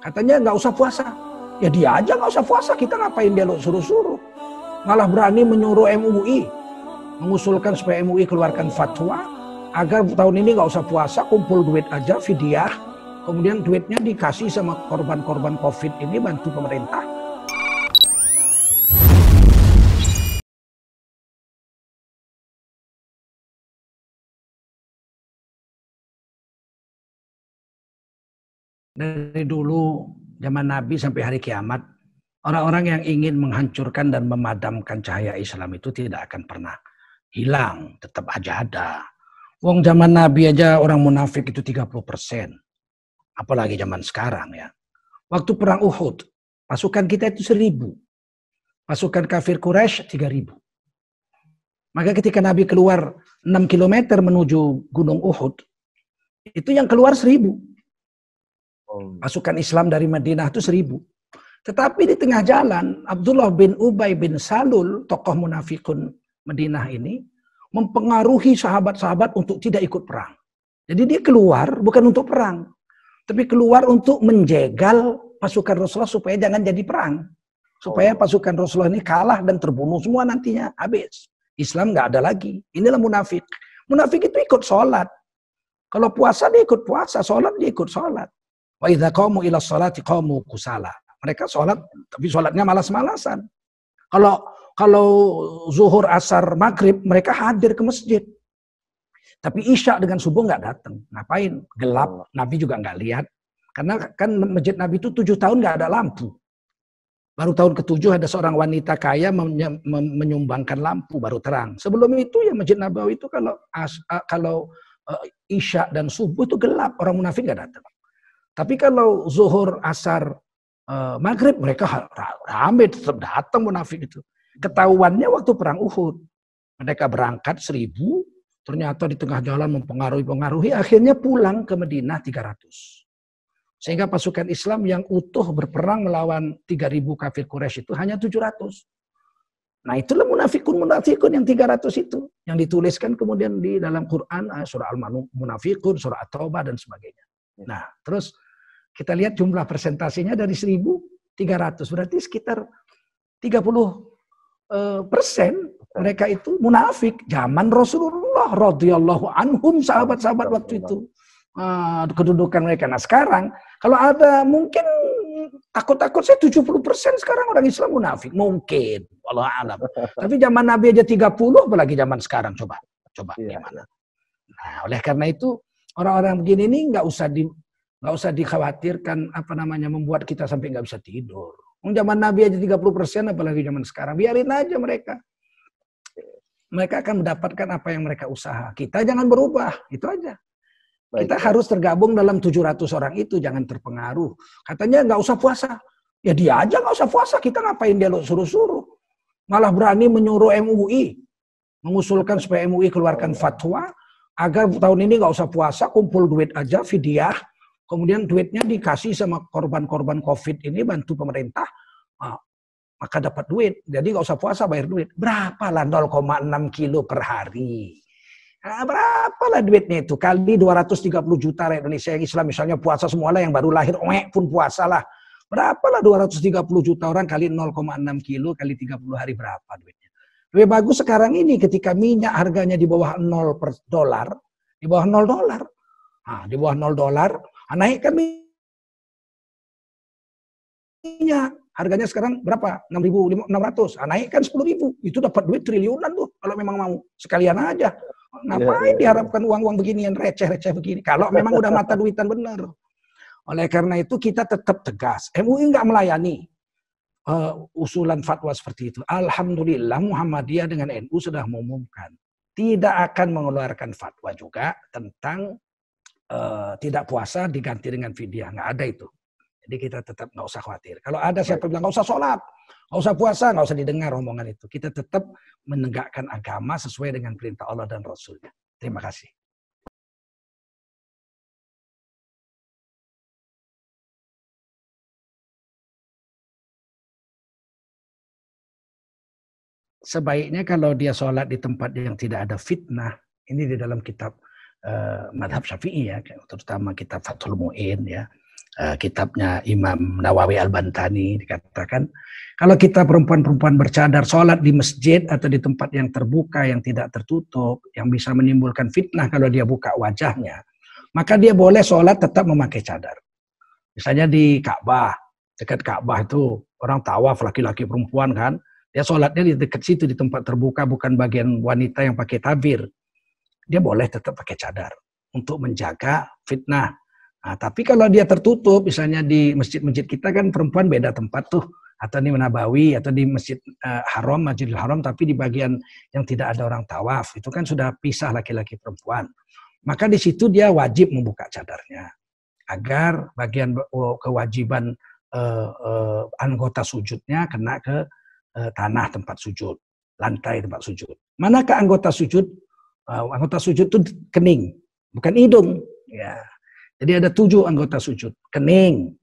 Katanya nggak usah puasa. Ya dia aja nggak usah puasa, kita ngapain dia lo suruh-suruh. Malah berani menyuruh MUI, mengusulkan supaya MUI keluarkan fatwa, agar tahun ini nggak usah puasa, kumpul duit aja, fidyah, kemudian duitnya dikasih sama korban-korban COVID ini, bantu pemerintah, dari dulu zaman Nabi sampai hari kiamat, orang-orang yang ingin menghancurkan dan memadamkan cahaya Islam itu tidak akan pernah hilang, tetap aja ada. Wong zaman Nabi aja orang munafik itu 30 persen. Apalagi zaman sekarang ya. Waktu perang Uhud, pasukan kita itu seribu. Pasukan kafir Quraisy tiga ribu. Maka ketika Nabi keluar 6 km menuju Gunung Uhud, itu yang keluar seribu. Pasukan Islam dari Madinah itu seribu. Tetapi di tengah jalan, Abdullah bin Ubay bin Salul, tokoh munafikun Madinah ini, mempengaruhi sahabat-sahabat untuk tidak ikut perang. Jadi dia keluar bukan untuk perang, tapi keluar untuk menjegal pasukan Rasulullah supaya jangan jadi perang. Supaya oh. pasukan Rasulullah ini kalah dan terbunuh semua nantinya, habis. Islam nggak ada lagi. Inilah munafik. Munafik itu ikut sholat. Kalau puasa dia ikut puasa, sholat dia ikut sholat. Wa idza qamu ila sholati qamu kusala. Mereka sholat, tapi sholatnya malas-malasan. Kalau kalau zuhur, asar, maghrib, mereka hadir ke masjid. Tapi isya dengan subuh nggak datang. Ngapain? Gelap. Oh. Nabi juga nggak lihat. Karena kan masjid Nabi itu tujuh tahun nggak ada lampu. Baru tahun ketujuh ada seorang wanita kaya menyumbangkan lampu baru terang. Sebelum itu ya Masjid Nabawi itu kalau as, kalau eh, isya dan subuh itu gelap orang munafik nggak datang. Tapi kalau zuhur, asar, eh, maghrib mereka ramai tetap datang munafik itu. Ketahuannya waktu perang Uhud. Mereka berangkat seribu, ternyata di tengah jalan mempengaruhi-pengaruhi, akhirnya pulang ke Madinah 300. Sehingga pasukan Islam yang utuh berperang melawan 3.000 kafir Quraisy itu hanya 700. Nah itulah munafikun munafikun yang 300 itu yang dituliskan kemudian di dalam Quran eh, surah Al-Munafikun, surah At-Taubah dan sebagainya. Nah, terus kita lihat jumlah presentasinya dari 1.300. Berarti sekitar 30 eh, persen mereka itu munafik. Zaman Rasulullah radhiyallahu anhum sahabat-sahabat waktu itu. Uh, kedudukan mereka. Nah sekarang kalau ada mungkin takut-takut saya 70 persen sekarang orang Islam munafik. Mungkin. Allah alam. Tapi zaman Nabi aja 30 apalagi zaman sekarang. Coba. Coba iya. gimana. Nah oleh karena itu orang-orang begini ini nggak usah di, nggak usah dikhawatirkan apa namanya membuat kita sampai nggak bisa tidur. Zaman Nabi aja 30 persen, apalagi zaman sekarang. Biarin aja mereka. Mereka akan mendapatkan apa yang mereka usaha. Kita jangan berubah, itu aja. Baik. Kita harus tergabung dalam 700 orang itu, jangan terpengaruh. Katanya nggak usah puasa. Ya dia aja nggak usah puasa, kita ngapain dia suruh-suruh. Malah berani menyuruh MUI. Mengusulkan supaya MUI keluarkan fatwa, agar tahun ini nggak usah puasa, kumpul duit aja, fidyah, kemudian duitnya dikasih sama korban-korban COVID ini bantu pemerintah, ah, maka dapat duit. Jadi nggak usah puasa bayar duit. Berapa lah 0,6 kilo per hari. Nah, berapa lah duitnya itu? Kali 230 juta rakyat Indonesia yang Islam misalnya puasa semua lah yang baru lahir, oek pun puasa lah. Berapa lah 230 juta orang kali 0,6 kilo kali 30 hari berapa duitnya? Lebih bagus sekarang ini ketika minyak harganya di bawah 0 per dolar, di bawah 0 dolar. Nah, di bawah 0 dolar, Ah, naikkan minyak. Harganya sekarang berapa? 6.600. Nah, naikkan 10.000. Itu dapat duit triliunan tuh kalau memang mau. Sekalian aja. Ngapain ya, ya, diharapkan uang-uang begini yang receh-receh begini? Kalau memang udah mata duitan bener. Oleh karena itu kita tetap tegas. MUI nggak melayani uh, usulan fatwa seperti itu. Alhamdulillah Muhammadiyah dengan NU sudah mengumumkan tidak akan mengeluarkan fatwa juga tentang Eh, tidak puasa diganti dengan fidyah. Nggak ada itu. Jadi kita tetap nggak usah khawatir. Kalau ada siapa bilang nggak usah sholat, nggak usah puasa, nggak usah didengar omongan itu. Kita tetap menegakkan agama sesuai dengan perintah Allah dan Rasulnya. Terima kasih. sebaiknya kalau dia sholat di tempat yang tidak ada fitnah, ini di dalam kitab Eh, madhab syafi'i ya, terutama kitab Fathul Mu'in ya, eh, kitabnya Imam Nawawi Al-Bantani dikatakan, kalau kita perempuan-perempuan bercadar sholat di masjid atau di tempat yang terbuka, yang tidak tertutup, yang bisa menimbulkan fitnah kalau dia buka wajahnya, maka dia boleh sholat tetap memakai cadar. Misalnya di Ka'bah, dekat Ka'bah itu orang tawaf laki-laki perempuan kan, dia sholatnya di dekat situ di tempat terbuka bukan bagian wanita yang pakai tabir dia boleh tetap pakai cadar untuk menjaga fitnah. Nah, tapi kalau dia tertutup, misalnya di masjid-masjid kita kan perempuan beda tempat tuh, atau di Nabawi atau di masjid uh, Haram, Masjidil Haram, tapi di bagian yang tidak ada orang tawaf itu kan sudah pisah laki-laki perempuan. Maka di situ dia wajib membuka cadarnya agar bagian oh, kewajiban uh, uh, anggota sujudnya kena ke uh, tanah tempat sujud, lantai tempat sujud. Manakah anggota sujud uh, anggota sujud itu kening, bukan hidung. Ya. Jadi ada tujuh anggota sujud, kening.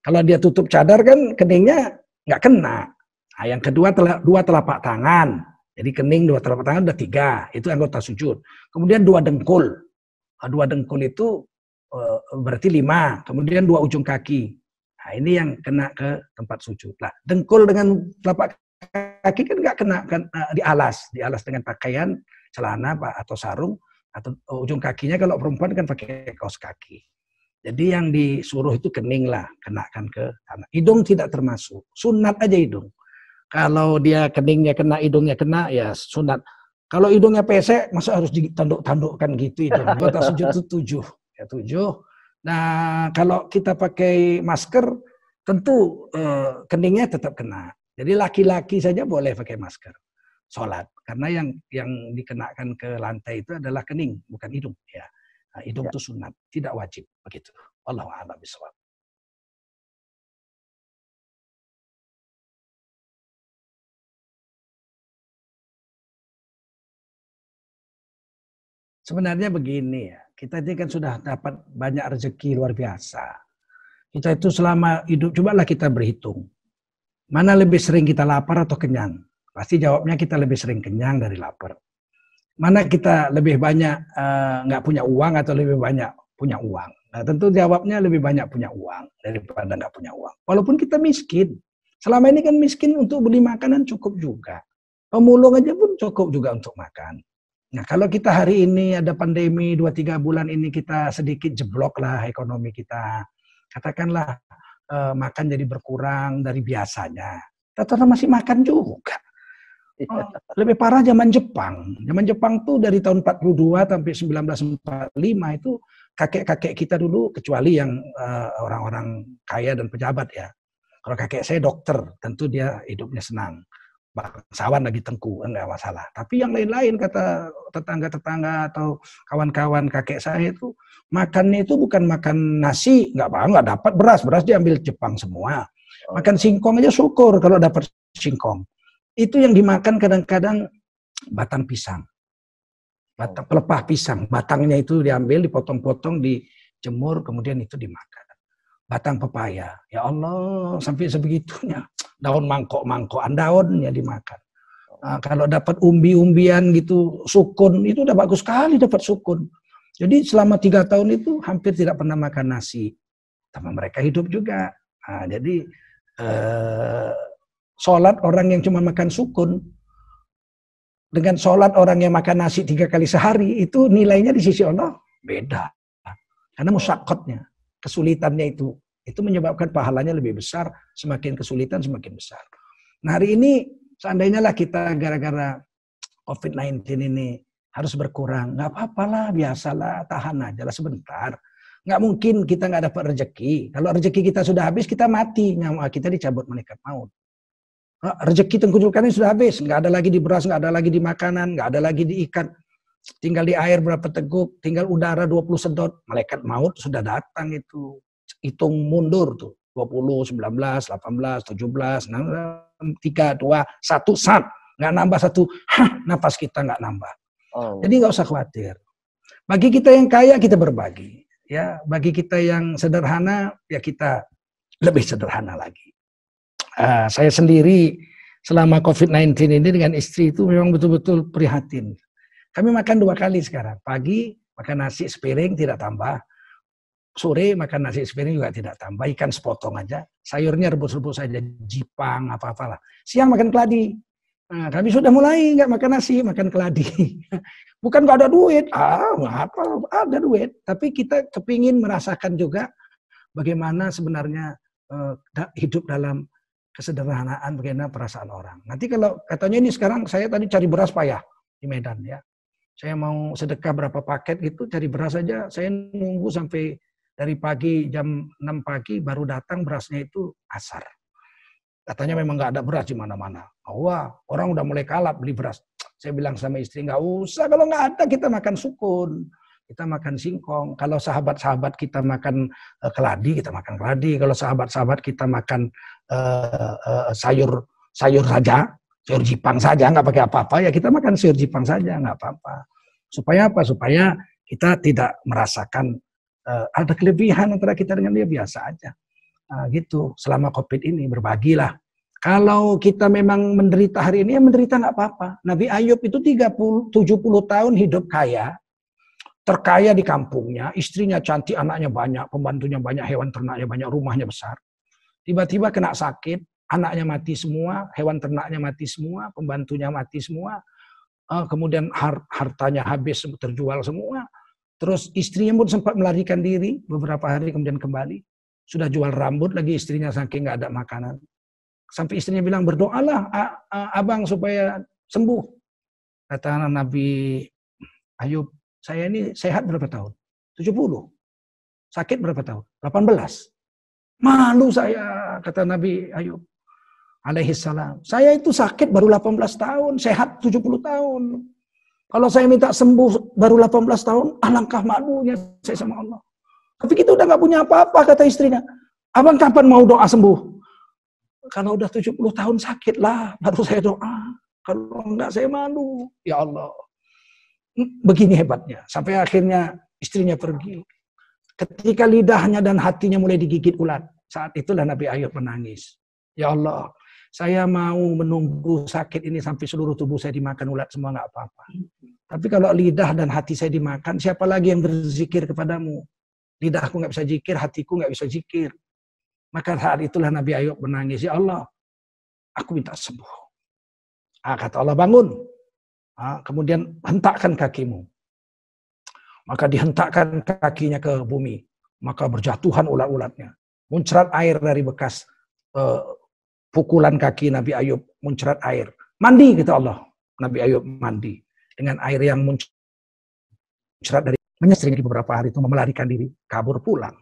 Kalau dia tutup cadar kan keningnya nggak kena. Nah, yang kedua telah, dua telapak tangan. Jadi kening dua telapak tangan udah tiga, itu anggota sujud. Kemudian dua dengkul. Nah, dua dengkul itu eh, berarti lima. Kemudian dua ujung kaki. Nah, ini yang kena ke tempat sujud. Nah, dengkul dengan telapak kaki kan nggak kena kan, eh, di alas, di alas dengan pakaian celana pak atau sarung atau eh, ujung kakinya kalau perempuan kan pakai kaos kaki. Jadi yang disuruh itu kening lah, kenakan ke tanah. Hidung tidak termasuk, sunat aja hidung. Kalau dia keningnya kena, hidungnya kena, ya sunat. Kalau hidungnya pesek, masa harus ditanduk-tandukkan gitu hidung. Batas sujud itu tujuh. Ya, tujuh. Nah, kalau kita pakai masker, tentu eh, keningnya tetap kena. Jadi laki-laki saja boleh pakai masker sholat. Karena yang yang dikenakan ke lantai itu adalah kening, bukan hidung. Ya. Nah, hidung ya. itu sunat, tidak wajib. Begitu. Allah a'lam bishawab. Sebenarnya begini ya, kita ini kan sudah dapat banyak rezeki luar biasa. Kita itu selama hidup, cobalah kita berhitung. Mana lebih sering kita lapar atau kenyang? Pasti jawabnya kita lebih sering kenyang dari lapar. Mana kita lebih banyak eh, nggak uh, punya uang atau lebih banyak punya uang? Nah, tentu jawabnya lebih banyak punya uang daripada nggak punya uang. Walaupun kita miskin. Selama ini kan miskin untuk beli makanan cukup juga. Pemulung aja pun cukup juga untuk makan. Nah, kalau kita hari ini ada pandemi dua tiga bulan ini kita sedikit jeblok lah ekonomi kita. Katakanlah uh, makan jadi berkurang dari biasanya. Tetapi masih makan juga. Iya. Oh. Lebih parah zaman Jepang. Zaman Jepang tuh dari tahun 42 sampai 1945 itu kakek-kakek kita dulu kecuali yang eh, orang-orang uh, kaya dan pejabat ya. Kalau kakek saya dokter, tentu dia hidupnya senang. Bangsawan lagi tengku, enggak masalah. Tapi yang lain-lain kata tetangga-tetangga atau kawan-kawan kakek saya itu makannya itu bukan makan nasi, enggak apa enggak dapat beras, beras diambil Jepang semua. Makan oh. singkong aja syukur kalau dapat singkong itu yang dimakan kadang-kadang batang pisang. Batang oh. pelepah pisang, batangnya itu diambil, dipotong-potong, dijemur, kemudian itu dimakan. Batang pepaya, ya Allah sampai sebegitunya. Daun mangkok mangkok daunnya dimakan. Nah, kalau dapat umbi-umbian gitu, sukun, itu udah bagus sekali dapat sukun. Jadi selama tiga tahun itu hampir tidak pernah makan nasi. Tapi mereka hidup juga. Nah, jadi eh, sholat orang yang cuma makan sukun dengan sholat orang yang makan nasi tiga kali sehari itu nilainya di sisi Allah beda karena musakotnya kesulitannya itu itu menyebabkan pahalanya lebih besar semakin kesulitan semakin besar nah hari ini seandainya lah kita gara-gara COVID-19 ini harus berkurang nggak apa-apalah biasalah tahan aja lah sebentar nggak mungkin kita nggak dapat rezeki kalau rezeki kita sudah habis kita mati nyawa kita dicabut malaikat maut Ah, Rezeki ini sudah habis, nggak ada lagi di beras, nggak ada lagi di makanan, nggak ada lagi di ikan. Tinggal di air berapa teguk, tinggal udara 20 sedot. Malaikat maut sudah datang itu. Hitung mundur tuh. 20, 19, 18, 17, 16, 3, 2, 1, sat. Nggak nambah satu, hah, nafas kita nggak nambah. Oh. Jadi nggak usah khawatir. Bagi kita yang kaya, kita berbagi. Ya, bagi kita yang sederhana, ya kita lebih sederhana lagi uh, saya sendiri selama COVID-19 ini dengan istri itu memang betul-betul prihatin. Kami makan dua kali sekarang. Pagi makan nasi sepiring tidak tambah. Sore makan nasi sepiring juga tidak tambah. Ikan sepotong aja. Sayurnya rebus-rebus saja. Jipang, apa-apalah. Siang makan keladi. Nah, kami sudah mulai nggak makan nasi, makan keladi. Bukan nggak ada duit, ah apa ada duit, tapi kita kepingin merasakan juga bagaimana sebenarnya uh, hidup dalam kesederhanaan bagaimana perasaan orang. Nanti kalau katanya ini sekarang saya tadi cari beras payah di Medan ya. Saya mau sedekah berapa paket gitu cari beras saja. Saya nunggu sampai dari pagi jam 6 pagi baru datang berasnya itu asar. Katanya memang nggak ada beras di mana-mana. Oh, wah, orang udah mulai kalap beli beras. Saya bilang sama istri, nggak usah kalau nggak ada kita makan sukun kita makan singkong. Kalau sahabat-sahabat kita makan uh, keladi, kita makan keladi. Kalau sahabat-sahabat kita makan uh, uh, sayur sayur saja, sayur Jepang saja, nggak pakai apa-apa ya kita makan sayur Jepang saja, nggak apa-apa. Supaya apa? Supaya kita tidak merasakan uh, ada kelebihan antara kita dengan dia biasa aja. Nah, gitu. Selama COVID ini berbagilah. Kalau kita memang menderita hari ini ya menderita nggak apa-apa. Nabi Ayub itu 30 70 tahun hidup kaya, terkaya di kampungnya, istrinya cantik, anaknya banyak, pembantunya banyak, hewan ternaknya banyak, rumahnya besar. Tiba-tiba kena sakit, anaknya mati semua, hewan ternaknya mati semua, pembantunya mati semua, eh, kemudian hartanya habis terjual semua. Terus istrinya pun sempat melarikan diri beberapa hari kemudian kembali. Sudah jual rambut lagi istrinya saking nggak ada makanan. Sampai istrinya bilang berdoalah abang supaya sembuh. Kata Nabi Ayub, saya ini sehat berapa tahun? 70. Sakit berapa tahun? 18. Malu saya, kata Nabi Ayub alaihi salam. Saya itu sakit baru 18 tahun, sehat 70 tahun. Kalau saya minta sembuh baru 18 tahun, alangkah malunya saya sama Allah. Tapi kita udah gak punya apa-apa, kata istrinya. Abang kapan mau doa sembuh? Karena udah 70 tahun sakit lah, baru saya doa. Kalau enggak saya malu. Ya Allah, begini hebatnya. Sampai akhirnya istrinya pergi. Ketika lidahnya dan hatinya mulai digigit ulat, saat itulah Nabi Ayub menangis. Ya Allah, saya mau menunggu sakit ini sampai seluruh tubuh saya dimakan ulat semua nggak apa-apa. Tapi kalau lidah dan hati saya dimakan, siapa lagi yang berzikir kepadamu? Lidahku nggak bisa zikir, hatiku nggak bisa zikir. Maka saat itulah Nabi Ayub menangis, Ya Allah, aku minta sembuh. Ah, kata Allah, bangun. Ah, kemudian hentakkan kakimu. Maka dihentakkan kakinya ke bumi, maka berjatuhan ulat-ulatnya. Muncrat air dari bekas uh, pukulan kaki Nabi Ayub, muncrat air. Mandi kata Allah, Nabi Ayub mandi dengan air yang muncrat dari menyesering di beberapa hari itu melarikan diri, kabur pulang.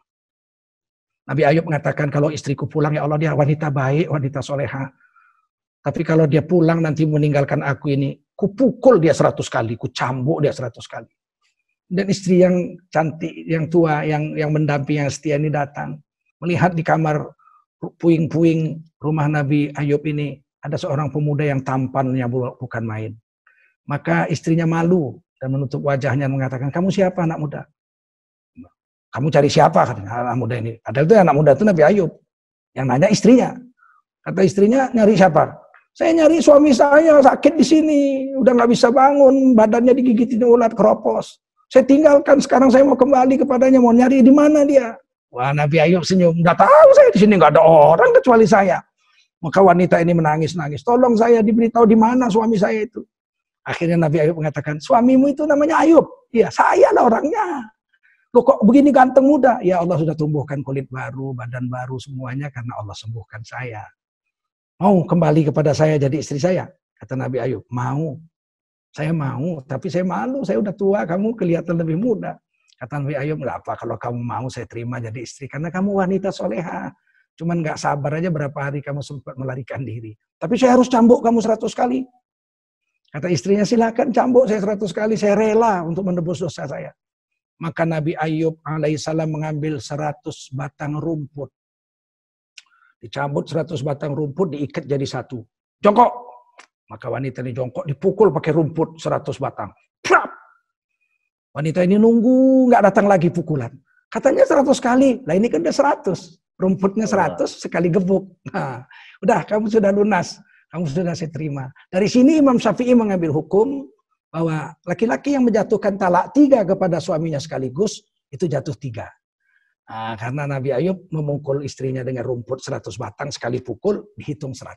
Nabi Ayub mengatakan kalau istriku pulang ya Allah dia wanita baik, wanita soleha. Tapi kalau dia pulang nanti meninggalkan aku ini, kupukul dia seratus kali, kucambuk dia seratus kali. Dan istri yang cantik, yang tua, yang yang mendampingi, yang setia ini datang. Melihat di kamar puing-puing rumah Nabi Ayub ini, ada seorang pemuda yang tampan, tampannya bukan main. Maka istrinya malu dan menutup wajahnya mengatakan, kamu siapa anak muda? Kamu cari siapa? Katanya, anak muda ini. Ada itu anak muda itu Nabi Ayub. Yang nanya istrinya. Kata istrinya, nyari siapa? Saya nyari suami saya sakit di sini, udah nggak bisa bangun, badannya digigitin ulat keropos. Saya tinggalkan, sekarang saya mau kembali kepadanya, mau nyari di mana dia. Wah Nabi Ayub senyum, nggak tahu saya di sini nggak ada orang kecuali saya. Maka wanita ini menangis-nangis, tolong saya diberitahu di mana suami saya itu. Akhirnya Nabi Ayub mengatakan, suamimu itu namanya Ayub. Ya saya lah orangnya. Loh kok begini ganteng muda? Ya Allah sudah tumbuhkan kulit baru, badan baru semuanya karena Allah sembuhkan saya mau kembali kepada saya jadi istri saya? Kata Nabi Ayub, mau. Saya mau, tapi saya malu, saya udah tua, kamu kelihatan lebih muda. Kata Nabi Ayub, nggak apa, kalau kamu mau saya terima jadi istri, karena kamu wanita soleha. Cuman nggak sabar aja berapa hari kamu sempat melarikan diri. Tapi saya harus cambuk kamu seratus kali. Kata istrinya, silakan cambuk saya seratus kali, saya rela untuk menebus dosa saya. Maka Nabi Ayub alaihissalam mengambil seratus batang rumput Dicabut 100 batang rumput, diikat jadi satu. Jongkok. Maka wanita ini jongkok, dipukul pakai rumput 100 batang. Prap! Wanita ini nunggu, nggak datang lagi pukulan. Katanya 100 kali, lah ini kan udah 100. Rumputnya 100, sekali gebuk. Nah, udah kamu sudah lunas. Kamu sudah saya terima. Dari sini Imam Syafi'i mengambil hukum bahwa laki-laki yang menjatuhkan talak tiga kepada suaminya sekaligus, itu jatuh tiga. Nah, karena Nabi Ayub memukul istrinya dengan rumput 100 batang sekali pukul dihitung 100.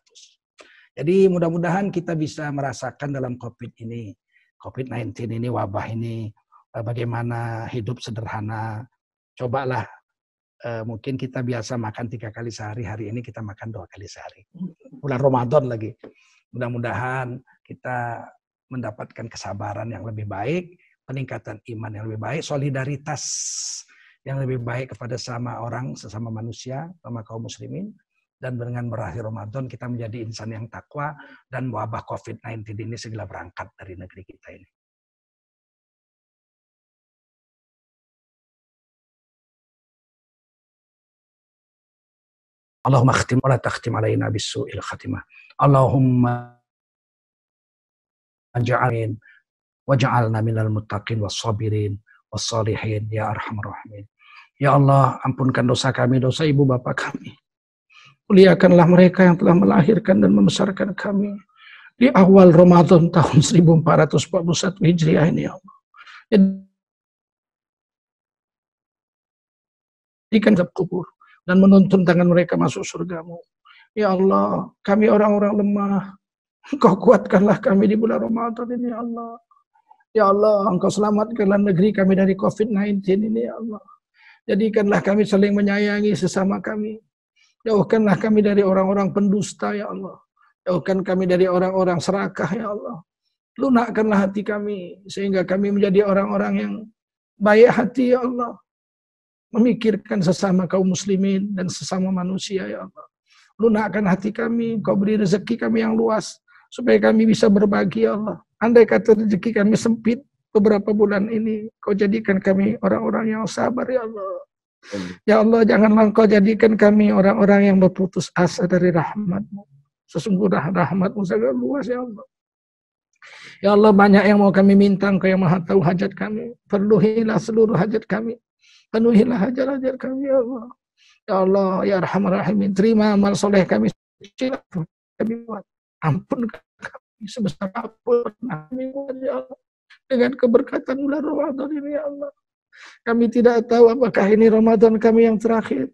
Jadi mudah-mudahan kita bisa merasakan dalam COVID ini, COVID-19 ini, wabah ini, eh, bagaimana hidup sederhana. Cobalah eh, mungkin kita biasa makan tiga kali sehari, hari ini kita makan dua kali sehari. Bulan Ramadan lagi. Mudah-mudahan kita mendapatkan kesabaran yang lebih baik, peningkatan iman yang lebih baik, solidaritas yang lebih baik kepada sama orang, sesama manusia, sama kaum muslimin. Dan dengan berakhir Ramadan kita menjadi insan yang takwa dan wabah COVID-19 ini segera berangkat dari negeri kita ini. Allahumma akhtim wa la takhtim alayna bisu'il khatimah. Allahumma ja'alin ja'alna minal muttaqin wa sabirin wassalihin ya arhamar rahimin. Ya Allah, ampunkan dosa kami, dosa ibu bapak kami. Muliakanlah mereka yang telah melahirkan dan membesarkan kami di awal Ramadan tahun 1441 Hijriah ini ya Allah. Jadikan kubur dan menuntun tangan mereka masuk surgamu. Ya Allah, kami orang-orang lemah, Engkau kuatkanlah kami di bulan Ramadan ini ya Allah. Ya Allah, Engkau selamatkanlah negeri kami dari COVID-19 ini, Ya Allah. Jadikanlah kami saling menyayangi sesama kami. Jauhkanlah kami dari orang-orang pendusta, Ya Allah. Jauhkan kami dari orang-orang serakah, Ya Allah. Lunakkanlah hati kami, sehingga kami menjadi orang-orang yang baik hati, Ya Allah. Memikirkan sesama kaum muslimin dan sesama manusia, Ya Allah. Lunakkan hati kami, Kau beri rezeki kami yang luas, supaya kami bisa berbagi, Ya Allah Andai kata rezeki kami sempit beberapa bulan ini, kau jadikan kami orang-orang yang sabar ya Allah. Ya Allah, janganlah kau jadikan kami orang-orang yang berputus asa dari rahmatmu. Sesungguhnya rahmatmu sangat luas, Ya Allah. Ya Allah, banyak yang mau kami minta, Engkau yang maha tahu hajat kami. Penuhilah seluruh hajat kami. Penuhilah hajat-hajat kami, Ya Allah. Ya Allah, Ya Rahman Rahimin, terima amal soleh kami. Kami buat. Ya Ampun sebesar apapun ya dengan keberkatan bulan Ramadan ini ya Allah. Kami tidak tahu apakah ini Ramadan kami yang terakhir.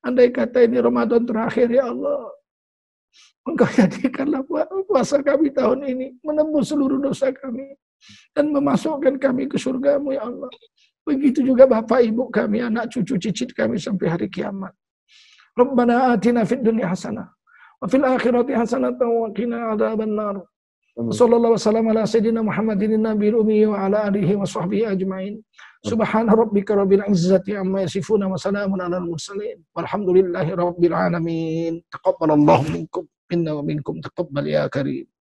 Andai kata ini Ramadan terakhir ya Allah. Engkau jadikanlah puasa kami tahun ini menembus seluruh dosa kami dan memasukkan kami ke surgamu ya Allah. Begitu juga bapak ibu kami, anak cucu cicit kami sampai hari kiamat. Rabbana atina fid dunya hasanah wa fil akhirati hasanatan wa qina adzabannar. Sallallahu wasallam ala Muhammadin nabiyil ummi wa ala alihi wa sahbihi ajmain. Subhana rabbika amma yasifun wa salamun alal mursalin. Walhamdulillahi rabbil alamin. Taqabbalallahu minkum minna wa ya karim.